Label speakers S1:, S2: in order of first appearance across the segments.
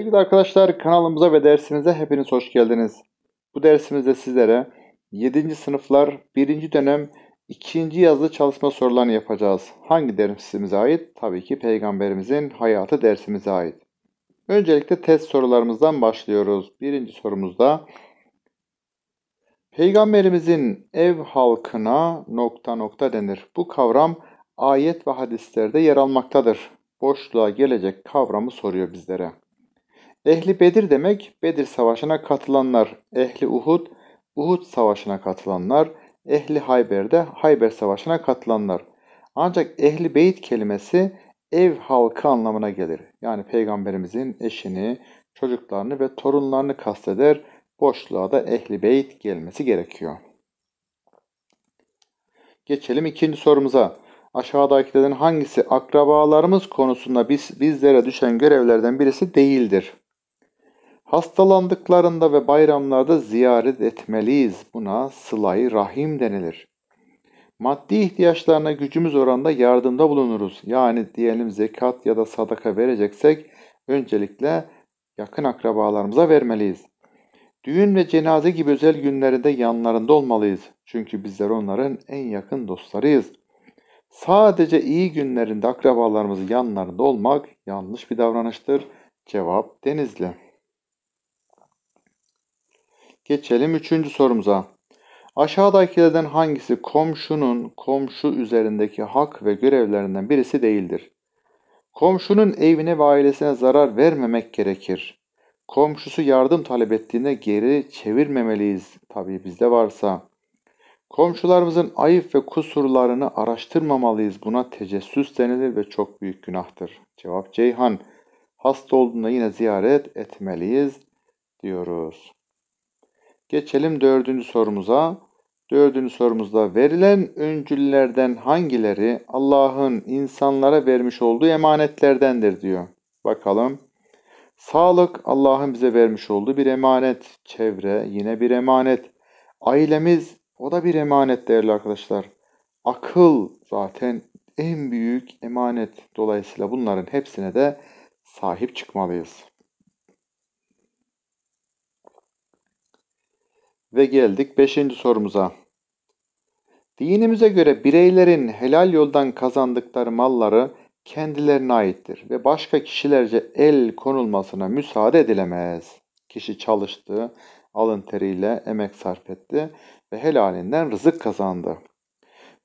S1: Sevgili arkadaşlar kanalımıza ve dersimize hepiniz hoş geldiniz. Bu dersimizde sizlere 7. sınıflar 1. dönem 2. yazılı çalışma sorularını yapacağız. Hangi dersimize ait? Tabii ki Peygamberimizin hayatı dersimize ait. Öncelikle test sorularımızdan başlıyoruz. Birinci sorumuzda Peygamberimizin ev halkına nokta nokta denir. Bu kavram ayet ve hadislerde yer almaktadır. Boşluğa gelecek kavramı soruyor bizlere. Ehli Bedir demek Bedir Savaşı'na katılanlar, Ehli Uhud, Uhud Savaşı'na katılanlar, Ehli Hayber'de Hayber Savaşı'na katılanlar. Ancak Ehli Beyt kelimesi ev halkı anlamına gelir. Yani Peygamberimizin eşini, çocuklarını ve torunlarını kasteder. Boşluğa da Ehli Beyt gelmesi gerekiyor. Geçelim ikinci sorumuza. Aşağıdakilerden hangisi akrabalarımız konusunda biz bizlere düşen görevlerden birisi değildir? Hastalandıklarında ve bayramlarda ziyaret etmeliyiz. Buna sılayı rahim denilir. Maddi ihtiyaçlarına gücümüz oranında yardımda bulunuruz. Yani diyelim zekat ya da sadaka vereceksek öncelikle yakın akrabalarımıza vermeliyiz. Düğün ve cenaze gibi özel günlerinde yanlarında olmalıyız. Çünkü bizler onların en yakın dostlarıyız. Sadece iyi günlerinde akrabalarımızın yanlarında olmak yanlış bir davranıştır. Cevap Denizli. Geçelim üçüncü sorumuza. Aşağıdakilerden hangisi komşunun komşu üzerindeki hak ve görevlerinden birisi değildir? Komşunun evine ve ailesine zarar vermemek gerekir. Komşusu yardım talep ettiğinde geri çevirmemeliyiz tabii bizde varsa. Komşularımızın ayıp ve kusurlarını araştırmamalıyız. Buna tecessüs denilir ve çok büyük günahtır. Cevap Ceyhan. Hasta olduğunda yine ziyaret etmeliyiz diyoruz. Geçelim dördüncü sorumuza. Dördüncü sorumuzda verilen öncüllerden hangileri Allah'ın insanlara vermiş olduğu emanetlerdendir diyor. Bakalım. Sağlık Allah'ın bize vermiş olduğu bir emanet. Çevre yine bir emanet. Ailemiz o da bir emanet değerli arkadaşlar. Akıl zaten en büyük emanet. Dolayısıyla bunların hepsine de sahip çıkmalıyız. Ve geldik 5. sorumuza. Dinimize göre bireylerin helal yoldan kazandıkları malları kendilerine aittir ve başka kişilerce el konulmasına müsaade edilemez. Kişi çalıştı, alın teriyle emek sarf etti ve helalinden rızık kazandı.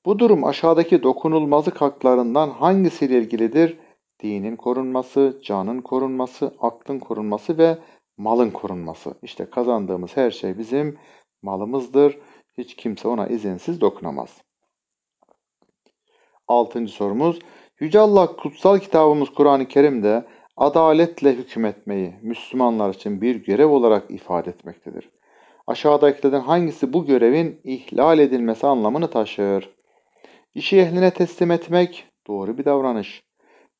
S1: Bu durum aşağıdaki dokunulmazlık haklarından hangisiyle ilgilidir? Dinin korunması, canın korunması, aklın korunması ve malın korunması. İşte kazandığımız her şey bizim malımızdır. Hiç kimse ona izinsiz dokunamaz. Altıncı sorumuz. Yüce Allah kutsal kitabımız Kur'an-ı Kerim'de adaletle hükmetmeyi Müslümanlar için bir görev olarak ifade etmektedir. Aşağıdakilerden hangisi bu görevin ihlal edilmesi anlamını taşır? İşi ehline teslim etmek doğru bir davranış.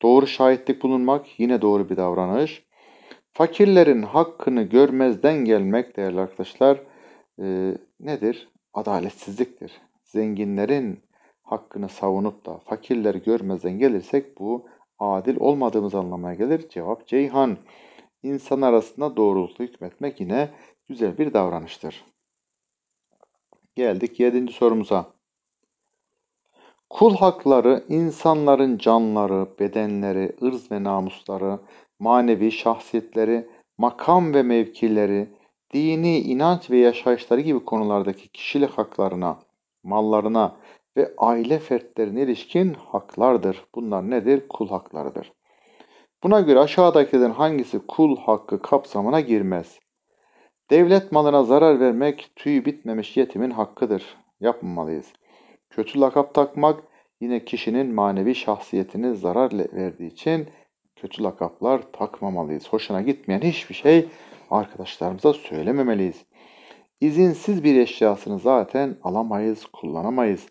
S1: Doğru şahitlik bulunmak yine doğru bir davranış. Fakirlerin hakkını görmezden gelmek değerli arkadaşlar e, nedir? Adaletsizliktir. Zenginlerin hakkını savunup da fakirleri görmezden gelirsek bu adil olmadığımız anlamına gelir. Cevap Ceyhan. İnsan arasında doğrulukla hükmetmek yine güzel bir davranıştır. Geldik yedinci sorumuza. Kul hakları insanların canları, bedenleri, ırz ve namusları, manevi şahsiyetleri, makam ve mevkileri, dini, inanç ve yaşayışları gibi konulardaki kişilik haklarına, mallarına ve aile fertlerine ilişkin haklardır. Bunlar nedir? Kul haklarıdır. Buna göre aşağıdakilerin hangisi kul hakkı kapsamına girmez? Devlet malına zarar vermek tüy bitmemiş yetimin hakkıdır. Yapmamalıyız. Kötü lakap takmak yine kişinin manevi şahsiyetini zarar verdiği için kötü lakaplar takmamalıyız. Hoşuna gitmeyen hiçbir şey arkadaşlarımıza söylememeliyiz. İzinsiz bir eşyasını zaten alamayız, kullanamayız.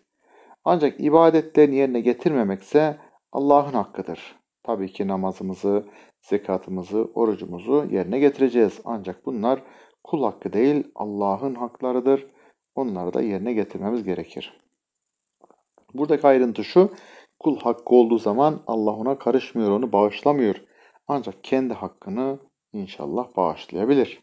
S1: Ancak ibadetlerini yerine getirmemekse Allah'ın hakkıdır. Tabii ki namazımızı, zekatımızı, orucumuzu yerine getireceğiz. Ancak bunlar kul hakkı değil, Allah'ın haklarıdır. Onları da yerine getirmemiz gerekir. Buradaki ayrıntı şu, Kul hakkı olduğu zaman Allah ona karışmıyor, onu bağışlamıyor. Ancak kendi hakkını inşallah bağışlayabilir.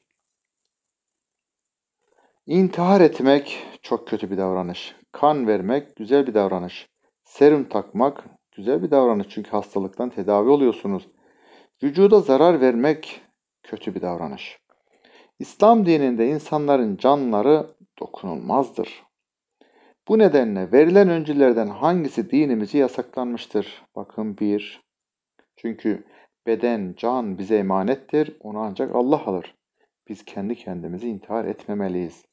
S1: İntihar etmek çok kötü bir davranış. Kan vermek güzel bir davranış. Serum takmak güzel bir davranış çünkü hastalıktan tedavi oluyorsunuz. Vücuda zarar vermek kötü bir davranış. İslam dininde insanların canları dokunulmazdır. Bu nedenle verilen öncülerden hangisi dinimizi yasaklanmıştır? Bakın 1. Çünkü beden, can bize emanettir. Onu ancak Allah alır. Biz kendi kendimizi intihar etmemeliyiz.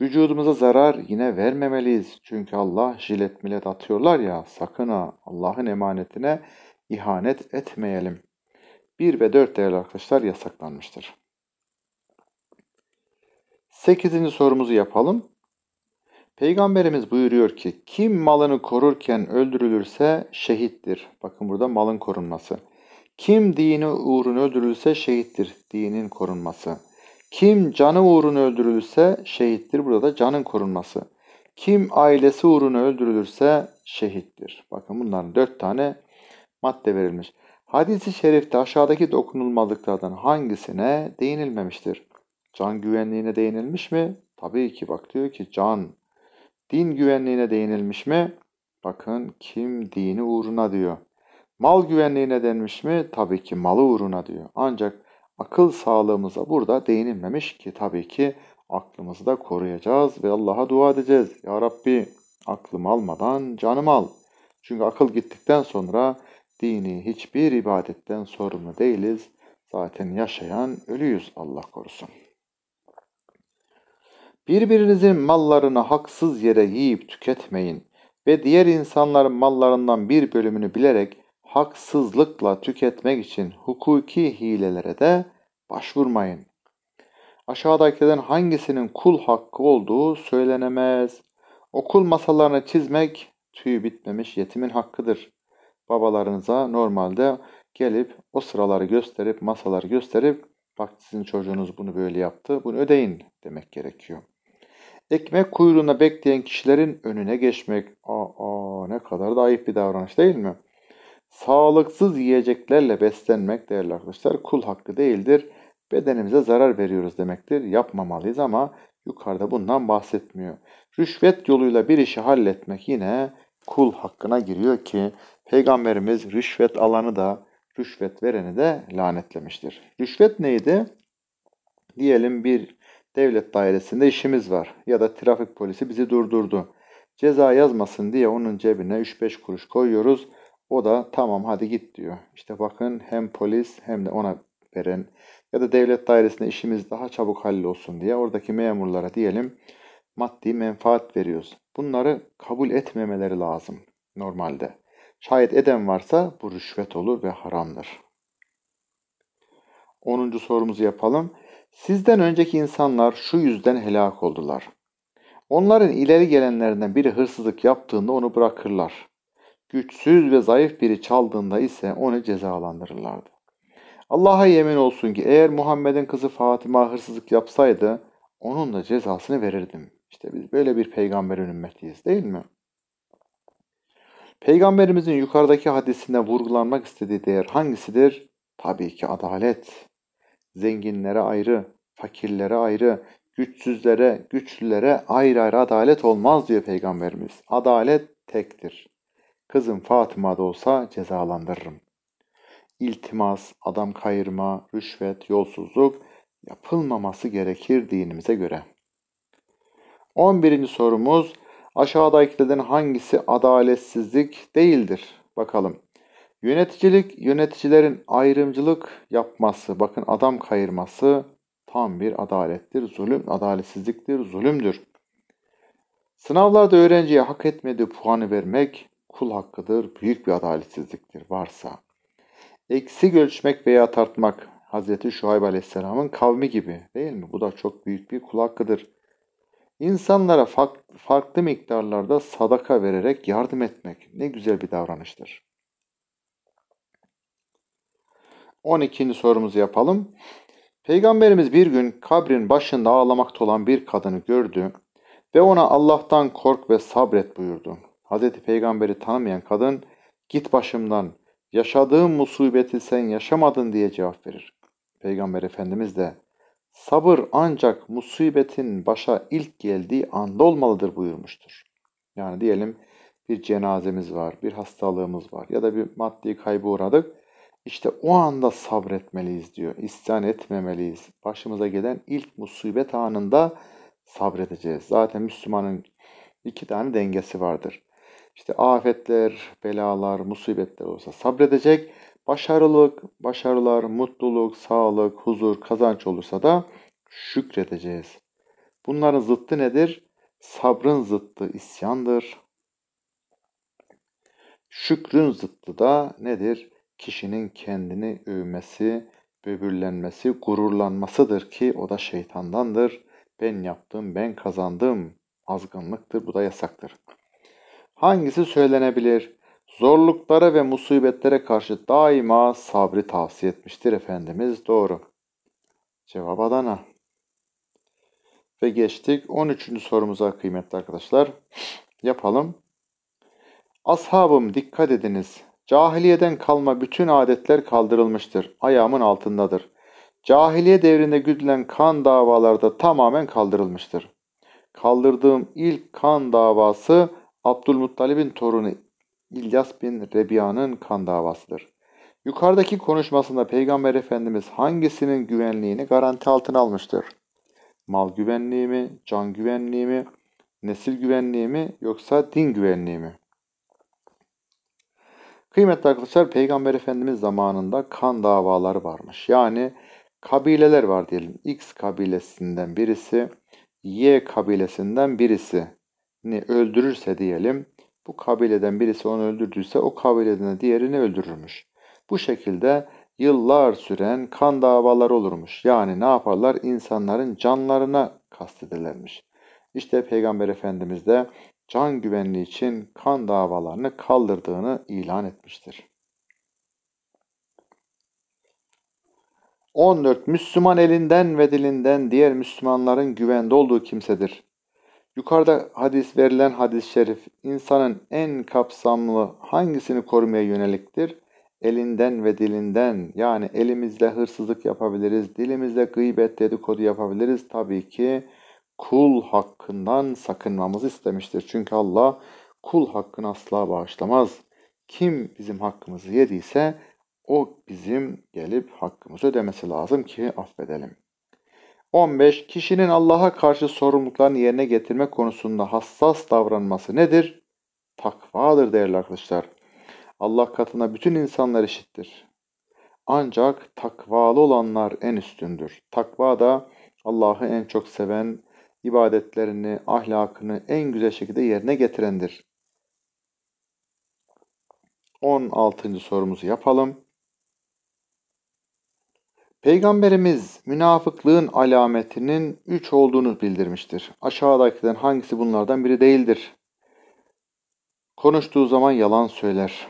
S1: Vücudumuza zarar yine vermemeliyiz. Çünkü Allah jilet millet atıyorlar ya sakın ha Allah'ın emanetine ihanet etmeyelim. 1 ve 4 değerli arkadaşlar yasaklanmıştır. 8. sorumuzu yapalım. Peygamberimiz buyuruyor ki kim malını korurken öldürülürse şehittir. Bakın burada malın korunması. Kim dini uğruna öldürülürse şehittir. Dinin korunması. Kim canı uğruna öldürülürse şehittir. Burada da canın korunması. Kim ailesi uğruna öldürülürse şehittir. Bakın bunların dört tane madde verilmiş. Hadis-i şerifte aşağıdaki dokunulmadıklardan hangisine değinilmemiştir? Can güvenliğine değinilmiş mi? Tabii ki bak diyor ki can Din güvenliğine değinilmiş mi? Bakın kim dini uğruna diyor. Mal güvenliğine denmiş mi? Tabii ki malı uğruna diyor. Ancak akıl sağlığımıza burada değinilmemiş ki tabii ki aklımızı da koruyacağız ve Allah'a dua edeceğiz. Ya Rabbi aklım almadan canım al. Çünkü akıl gittikten sonra dini hiçbir ibadetten sorumlu değiliz. Zaten yaşayan ölüyüz Allah korusun. Birbirinizin mallarını haksız yere yiyip tüketmeyin ve diğer insanların mallarından bir bölümünü bilerek haksızlıkla tüketmek için hukuki hilelere de başvurmayın. Aşağıdakilerden hangisinin kul hakkı olduğu söylenemez. Okul masalarını çizmek tüy bitmemiş yetimin hakkıdır. Babalarınıza normalde gelip o sıraları gösterip masaları gösterip bak sizin çocuğunuz bunu böyle yaptı bunu ödeyin demek gerekiyor ekmek kuyruğuna bekleyen kişilerin önüne geçmek. Aa, ne kadar da ayıp bir davranış değil mi? Sağlıksız yiyeceklerle beslenmek değerli arkadaşlar kul hakkı değildir. Bedenimize zarar veriyoruz demektir. Yapmamalıyız ama yukarıda bundan bahsetmiyor. Rüşvet yoluyla bir işi halletmek yine kul hakkına giriyor ki peygamberimiz rüşvet alanı da rüşvet vereni de lanetlemiştir. Rüşvet neydi? Diyelim bir Devlet dairesinde işimiz var ya da trafik polisi bizi durdurdu. Ceza yazmasın diye onun cebine 3-5 kuruş koyuyoruz. O da tamam hadi git diyor. İşte bakın hem polis hem de ona veren ya da devlet dairesinde işimiz daha çabuk hallolsun diye oradaki memurlara diyelim maddi menfaat veriyoruz. Bunları kabul etmemeleri lazım normalde. Şayet eden varsa bu rüşvet olur ve haramdır. 10. sorumuzu yapalım. Sizden önceki insanlar şu yüzden helak oldular. Onların ileri gelenlerinden biri hırsızlık yaptığında onu bırakırlar. Güçsüz ve zayıf biri çaldığında ise onu cezalandırırlardı. Allah'a yemin olsun ki eğer Muhammed'in kızı Fatıma hırsızlık yapsaydı onun da cezasını verirdim. İşte biz böyle bir peygamberin ümmetiyiz değil mi? Peygamberimizin yukarıdaki hadisinde vurgulanmak istediği değer hangisidir? Tabii ki adalet. Zenginlere ayrı, fakirlere ayrı, güçsüzlere, güçlülere ayrı ayrı adalet olmaz diyor Peygamberimiz. Adalet tektir. Kızım Fatıma da olsa cezalandırırım. İltimas, adam kayırma, rüşvet, yolsuzluk yapılmaması gerekir dinimize göre. 11. sorumuz aşağıdakilerden hangisi adaletsizlik değildir? Bakalım. Yöneticilik, yöneticilerin ayrımcılık yapması, bakın adam kayırması tam bir adalettir. Zulüm adaletsizliktir, zulümdür. Sınavlarda öğrenciye hak etmediği puanı vermek kul hakkıdır, büyük bir adaletsizliktir varsa. Eksi ölçmek veya tartmak Hz. Şuayb Aleyhisselam'ın kavmi gibi değil mi? Bu da çok büyük bir kul hakkıdır. İnsanlara farklı miktarlarda sadaka vererek yardım etmek ne güzel bir davranıştır. 12. sorumuzu yapalım. Peygamberimiz bir gün kabrin başında ağlamakta olan bir kadını gördü ve ona Allah'tan kork ve sabret buyurdu. Hz. Peygamber'i tanımayan kadın git başımdan yaşadığın musibeti sen yaşamadın diye cevap verir. Peygamber Efendimiz de sabır ancak musibetin başa ilk geldiği anda olmalıdır buyurmuştur. Yani diyelim bir cenazemiz var, bir hastalığımız var ya da bir maddi kaybı uğradık. İşte o anda sabretmeliyiz diyor. İsyan etmemeliyiz. Başımıza gelen ilk musibet anında sabredeceğiz. Zaten Müslümanın iki tane dengesi vardır. İşte afetler, belalar, musibetler olsa sabredecek. Başarılık, başarılar, mutluluk, sağlık, huzur, kazanç olursa da şükredeceğiz. Bunların zıttı nedir? Sabrın zıttı isyandır. Şükrün zıttı da nedir? kişinin kendini övmesi, böbürlenmesi, gururlanmasıdır ki o da şeytandandır. Ben yaptım, ben kazandım. Azgınlıktır, bu da yasaktır. Hangisi söylenebilir? Zorluklara ve musibetlere karşı daima sabri tavsiye etmiştir Efendimiz. Doğru. Cevap Adana. Ve geçtik 13. sorumuza kıymetli arkadaşlar. Yapalım. Ashabım dikkat ediniz. Cahiliyeden kalma bütün adetler kaldırılmıştır. Ayağımın altındadır. Cahiliye devrinde güdülen kan davalarda tamamen kaldırılmıştır. Kaldırdığım ilk kan davası Abdülmuttalib'in torunu İlyas bin Rebiya'nın kan davasıdır. Yukarıdaki konuşmasında Peygamber Efendimiz hangisinin güvenliğini garanti altına almıştır? Mal güvenliği mi, can güvenliği mi, nesil güvenliği mi yoksa din güvenliği mi? Kıymetli arkadaşlar Peygamber Efendimiz zamanında kan davaları varmış. Yani kabileler var diyelim. X kabilesinden birisi, Y kabilesinden birisini öldürürse diyelim. Bu kabileden birisi onu öldürdüyse o kabileden diğerini öldürürmüş. Bu şekilde yıllar süren kan davaları olurmuş. Yani ne yaparlar? İnsanların canlarına kastedilermiş. İşte Peygamber Efendimiz de can güvenliği için kan davalarını kaldırdığını ilan etmiştir. 14. Müslüman elinden ve dilinden diğer Müslümanların güvende olduğu kimsedir. Yukarıda hadis verilen hadis-i şerif insanın en kapsamlı hangisini korumaya yöneliktir? Elinden ve dilinden yani elimizle hırsızlık yapabiliriz, dilimizle gıybet dedikodu yapabiliriz. Tabii ki kul hakkından sakınmamızı istemiştir. Çünkü Allah kul hakkını asla bağışlamaz. Kim bizim hakkımızı yediyse o bizim gelip hakkımızı ödemesi lazım ki affedelim. 15. Kişinin Allah'a karşı sorumluluklarını yerine getirme konusunda hassas davranması nedir? Takvadır değerli arkadaşlar. Allah katına bütün insanlar eşittir. Ancak takvalı olanlar en üstündür. Takva da Allah'ı en çok seven ibadetlerini, ahlakını en güzel şekilde yerine getirendir. 16. sorumuzu yapalım. Peygamberimiz münafıklığın alametinin üç olduğunu bildirmiştir. Aşağıdakilerden hangisi bunlardan biri değildir? Konuştuğu zaman yalan söyler.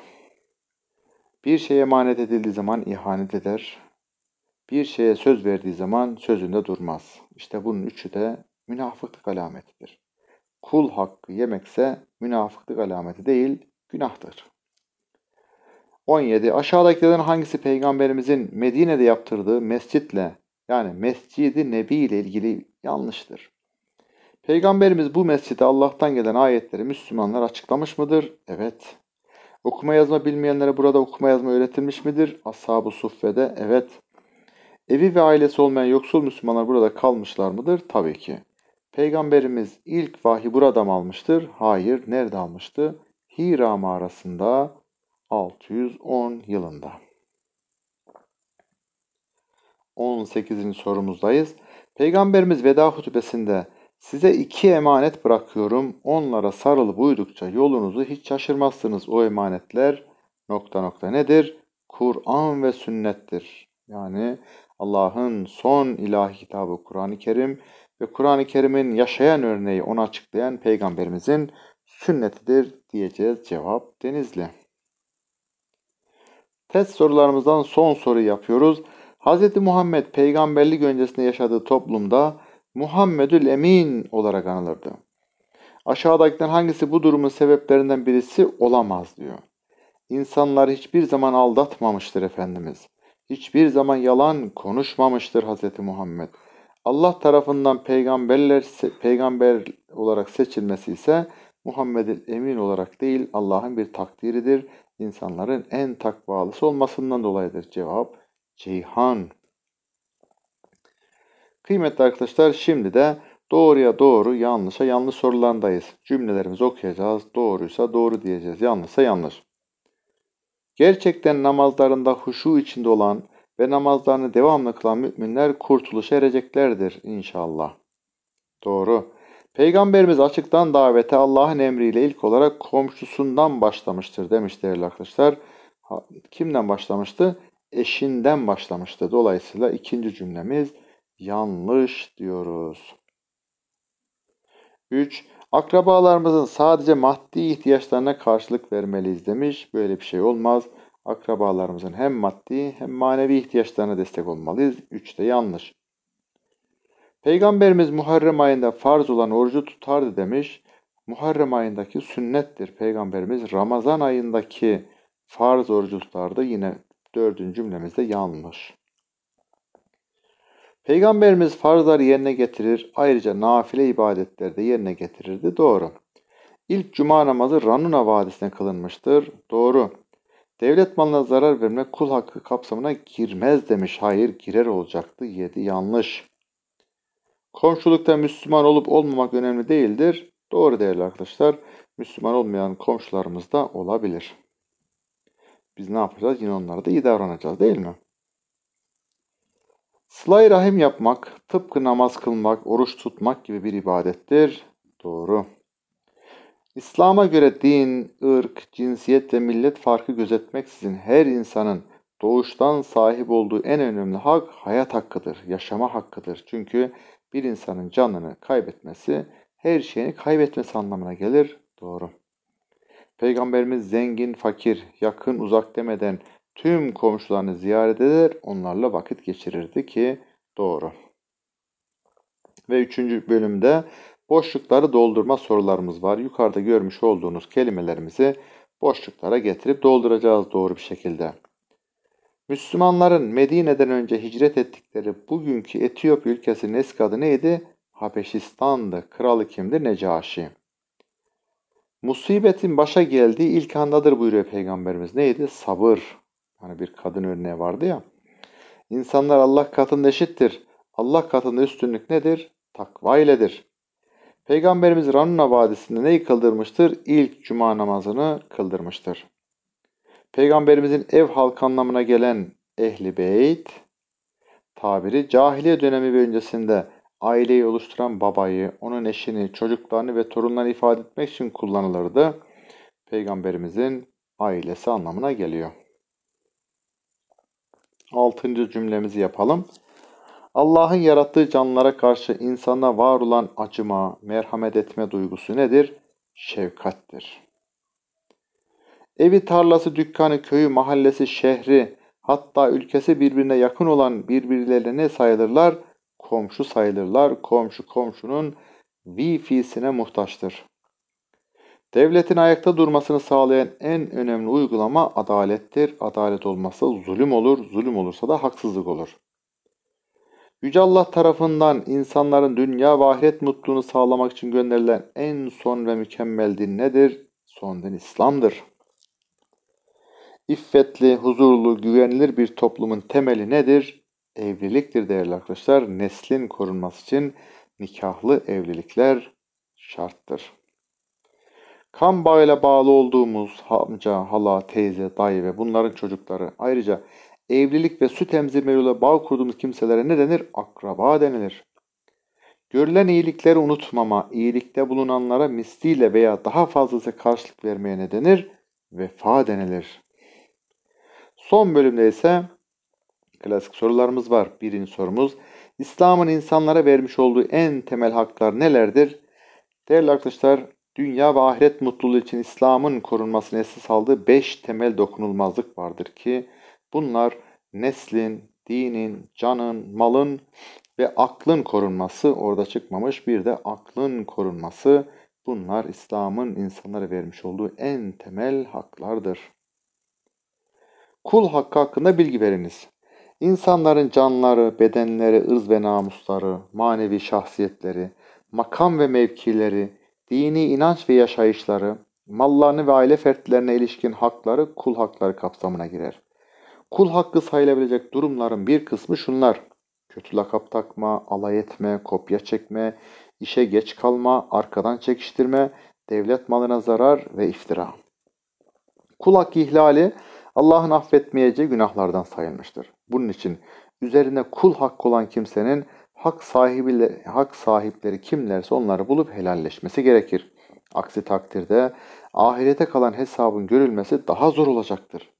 S1: Bir şeye emanet edildiği zaman ihanet eder. Bir şeye söz verdiği zaman sözünde durmaz. İşte bunun üçü de münafıklık alametidir. Kul hakkı yemekse münafıklık alameti değil, günahtır. 17. Aşağıdakilerden hangisi peygamberimizin Medine'de yaptırdığı mescitle yani Mescid-i Nebi ile ilgili yanlıştır? Peygamberimiz bu mescide Allah'tan gelen ayetleri Müslümanlar açıklamış mıdır? Evet. Okuma yazma bilmeyenlere burada okuma yazma öğretilmiş midir? Ashab-ı Suffe'de evet. Evi ve ailesi olmayan yoksul Müslümanlar burada kalmışlar mıdır? Tabii ki. Peygamberimiz ilk vahi mı almıştır. Hayır, nerede almıştı? Hira mağarasında 610 yılında. 18. sorumuzdayız. Peygamberimiz veda hutbesinde size iki emanet bırakıyorum. Onlara sarılı uydukça yolunuzu hiç şaşırmazsınız. O emanetler nokta nokta nedir? Kur'an ve sünnettir. Yani Allah'ın son ilahi kitabı Kur'an-ı Kerim ve Kur'an-ı Kerim'in yaşayan örneği onu açıklayan peygamberimizin sünnetidir diyeceğiz cevap Denizli. Test sorularımızdan son soru yapıyoruz. Hz. Muhammed peygamberlik öncesinde yaşadığı toplumda Muhammedül Emin olarak anılırdı. Aşağıdakilerden hangisi bu durumun sebeplerinden birisi olamaz diyor. İnsanlar hiçbir zaman aldatmamıştır Efendimiz. Hiçbir zaman yalan konuşmamıştır Hz. Muhammed. Allah tarafından peygamberler peygamber olarak seçilmesi ise Muhammed'in emin olarak değil Allah'ın bir takdiridir. İnsanların en takvalısı olmasından dolayıdır. Cevap Ceyhan. Kıymetli arkadaşlar şimdi de doğruya doğru yanlışa yanlış sorularındayız. Cümlelerimizi okuyacağız. Doğruysa doğru diyeceğiz. Yanlışsa yanlış. Gerçekten namazlarında huşu içinde olan ve namazlarını devamlı kılan müminler kurtuluşa ereceklerdir inşallah. Doğru. Peygamberimiz açıktan davete Allah'ın emriyle ilk olarak komşusundan başlamıştır demiş değerli arkadaşlar. Kimden başlamıştı? Eşinden başlamıştı. Dolayısıyla ikinci cümlemiz yanlış diyoruz. 3. Akrabalarımızın sadece maddi ihtiyaçlarına karşılık vermeliyiz demiş. Böyle bir şey olmaz akrabalarımızın hem maddi hem manevi ihtiyaçlarına destek olmalıyız. 3 de yanlış. Peygamberimiz Muharrem ayında farz olan orucu tutardı demiş. Muharrem ayındaki sünnettir. Peygamberimiz Ramazan ayındaki farz orucu tutardı. Yine dördüncü cümlemizde yanlış. Peygamberimiz farzları yerine getirir. Ayrıca nafile ibadetleri de yerine getirirdi. Doğru. İlk cuma namazı Ranuna Vadisi'ne kılınmıştır. Doğru. Devlet malına zarar verme kul hakkı kapsamına girmez demiş. Hayır girer olacaktı. Yedi yanlış. Komşulukta Müslüman olup olmamak önemli değildir. Doğru değerli arkadaşlar. Müslüman olmayan komşularımız da olabilir. Biz ne yapacağız? Yine onlara da iyi davranacağız değil mi? Sıla-i rahim yapmak, tıpkı namaz kılmak, oruç tutmak gibi bir ibadettir. Doğru. İslam'a göre din, ırk, cinsiyet ve millet farkı gözetmeksizin her insanın doğuştan sahip olduğu en önemli hak hayat hakkıdır, yaşama hakkıdır. Çünkü bir insanın canını kaybetmesi her şeyini kaybetmesi anlamına gelir. Doğru. Peygamberimiz zengin, fakir, yakın, uzak demeden tüm komşularını ziyaret eder, onlarla vakit geçirirdi ki doğru. Ve üçüncü bölümde Boşlukları doldurma sorularımız var. Yukarıda görmüş olduğunuz kelimelerimizi boşluklara getirip dolduracağız doğru bir şekilde. Müslümanların Medine'den önce hicret ettikleri bugünkü Etiyopya ülkesinin eski adı neydi? Habeşistan'dı. Kralı kimdi? Necaşi. Musibetin başa geldiği ilk andadır buyuruyor Peygamberimiz. Neydi? Sabır. Hani bir kadın örneği vardı ya. İnsanlar Allah katında eşittir. Allah katında üstünlük nedir? Takva iledir. Peygamberimiz Ranuna Vadisi'nde neyi kıldırmıştır? İlk cuma namazını kıldırmıştır. Peygamberimizin ev halkı anlamına gelen ehli beyt tabiri cahiliye dönemi ve öncesinde aileyi oluşturan babayı, onun eşini, çocuklarını ve torunlarını ifade etmek için kullanılırdı. Peygamberimizin ailesi anlamına geliyor. Altıncı cümlemizi yapalım. Allah'ın yarattığı canlılara karşı insana var olan acıma, merhamet etme duygusu nedir? Şefkattir. Evi, tarlası, dükkanı, köyü, mahallesi, şehri, hatta ülkesi birbirine yakın olan birbirleri ne sayılırlar? Komşu sayılırlar. Komşu komşunun wi muhtaçtır. Devletin ayakta durmasını sağlayan en önemli uygulama adalettir. Adalet olmazsa zulüm olur, zulüm olursa da haksızlık olur. Yüce Allah tarafından insanların dünya ve ahiret mutluluğunu sağlamak için gönderilen en son ve mükemmel din nedir? Son din İslam'dır. İffetli, huzurlu, güvenilir bir toplumun temeli nedir? Evliliktir değerli arkadaşlar. Neslin korunması için nikahlı evlilikler şarttır. Kan bağıyla bağlı olduğumuz amca, hala, teyze, dayı ve bunların çocukları ayrıca evlilik ve süt emzirme yoluyla bağ kurduğumuz kimselere ne denir? Akraba denilir. Görülen iyilikleri unutmama, iyilikte bulunanlara misliyle veya daha fazlası karşılık vermeye ne denir? Vefa denilir. Son bölümde ise klasik sorularımız var. Birinci sorumuz, İslam'ın insanlara vermiş olduğu en temel haklar nelerdir? Değerli arkadaşlar, dünya ve ahiret mutluluğu için İslam'ın korunmasını esas aldığı 5 temel dokunulmazlık vardır ki Bunlar neslin, dinin, canın, malın ve aklın korunması orada çıkmamış. Bir de aklın korunması bunlar İslam'ın insanlara vermiş olduğu en temel haklardır. Kul hakkı hakkında bilgi veriniz. İnsanların canları, bedenleri, ırz ve namusları, manevi şahsiyetleri, makam ve mevkileri, dini inanç ve yaşayışları, mallarını ve aile fertlerine ilişkin hakları kul hakları kapsamına girer. Kul hakkı sayılabilecek durumların bir kısmı şunlar. Kötü lakap takma, alay etme, kopya çekme, işe geç kalma, arkadan çekiştirme, devlet malına zarar ve iftira. Kul hakkı ihlali Allah'ın affetmeyeceği günahlardan sayılmıştır. Bunun için üzerine kul hakkı olan kimsenin hak, sahibiyle, hak sahipleri kimlerse onları bulup helalleşmesi gerekir. Aksi takdirde ahirete kalan hesabın görülmesi daha zor olacaktır.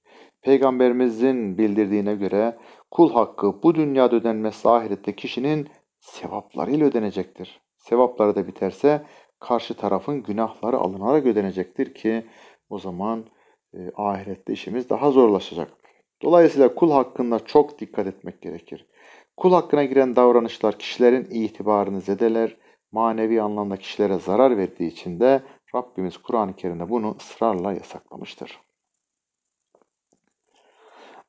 S1: Peygamberimizin bildirdiğine göre kul hakkı bu dünyada ödenmesi ahirette kişinin sevaplarıyla ödenecektir. Sevapları da biterse karşı tarafın günahları alınarak ödenecektir ki o zaman e, ahirette işimiz daha zorlaşacak. Dolayısıyla kul hakkında çok dikkat etmek gerekir. Kul hakkına giren davranışlar kişilerin itibarını zedeler, manevi anlamda kişilere zarar verdiği için de Rabbimiz Kur'an-ı Kerim'de bunu ısrarla yasaklamıştır.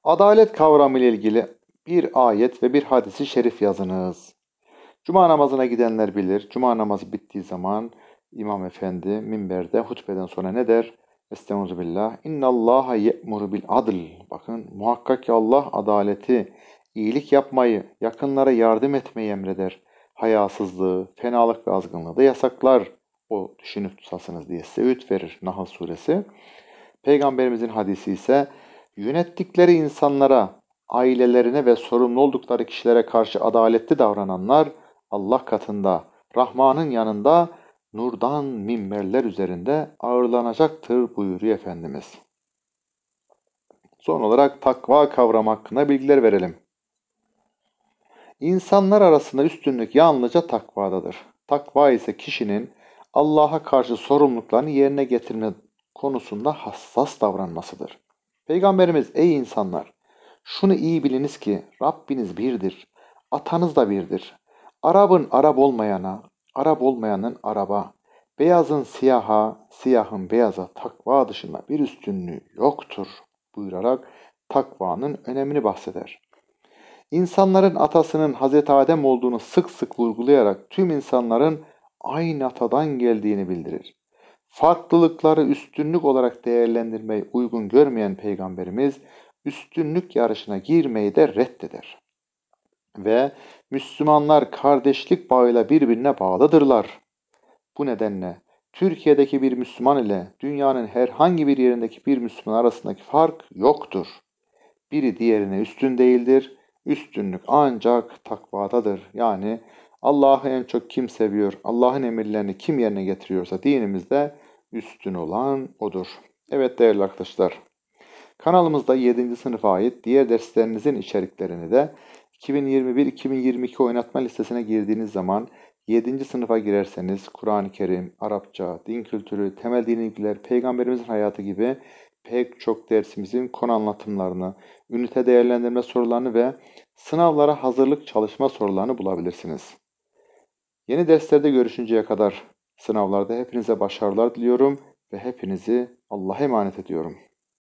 S1: Adalet kavramı ile ilgili bir ayet ve bir hadisi şerif yazınız. Cuma namazına gidenler bilir. Cuma namazı bittiği zaman İmam Efendi minberde hutbeden sonra ne der? Estaizu billah. İnnallaha ye'muru bil adl. Bakın muhakkak ki Allah adaleti, iyilik yapmayı, yakınlara yardım etmeyi emreder. Hayasızlığı, fenalık ve azgınlığı da yasaklar. O düşünüp tutasınız diye size öğüt verir Nahl suresi. Peygamberimizin hadisi ise Yönettikleri insanlara, ailelerine ve sorumlu oldukları kişilere karşı adaletli davrananlar Allah katında, Rahman'ın yanında nurdan minberler üzerinde ağırlanacaktır buyuruyor Efendimiz. Son olarak takva kavramı hakkında bilgiler verelim. İnsanlar arasında üstünlük yalnızca takvadadır. Takva ise kişinin Allah'a karşı sorumluluklarını yerine getirme konusunda hassas davranmasıdır. Peygamberimiz ey insanlar şunu iyi biliniz ki Rabbiniz birdir. Atanız da birdir. Arabın Arap olmayana, Arap olmayanın Araba, beyazın siyaha, siyahın beyaza takva dışında bir üstünlüğü yoktur buyurarak takvanın önemini bahseder. İnsanların atasının Hazreti Adem olduğunu sık sık vurgulayarak tüm insanların aynı atadan geldiğini bildirir farklılıkları üstünlük olarak değerlendirmeyi uygun görmeyen peygamberimiz üstünlük yarışına girmeyi de reddeder. Ve Müslümanlar kardeşlik bağıyla birbirine bağlıdırlar. Bu nedenle Türkiye'deki bir Müslüman ile dünyanın herhangi bir yerindeki bir Müslüman arasındaki fark yoktur. Biri diğerine üstün değildir. Üstünlük ancak takvadadır. Yani Allah'ı en çok kim seviyor, Allah'ın emirlerini kim yerine getiriyorsa dinimizde üstün olan odur. Evet değerli arkadaşlar. Kanalımızda 7. sınıfa ait diğer derslerinizin içeriklerini de 2021-2022 oynatma listesine girdiğiniz zaman 7. sınıfa girerseniz Kur'an-ı Kerim, Arapça, din kültürü, temel din ilgiler, peygamberimizin hayatı gibi pek çok dersimizin konu anlatımlarını, ünite değerlendirme sorularını ve sınavlara hazırlık çalışma sorularını bulabilirsiniz. Yeni derslerde görüşünceye kadar Sınavlarda hepinize başarılar diliyorum ve hepinizi Allah'a emanet ediyorum.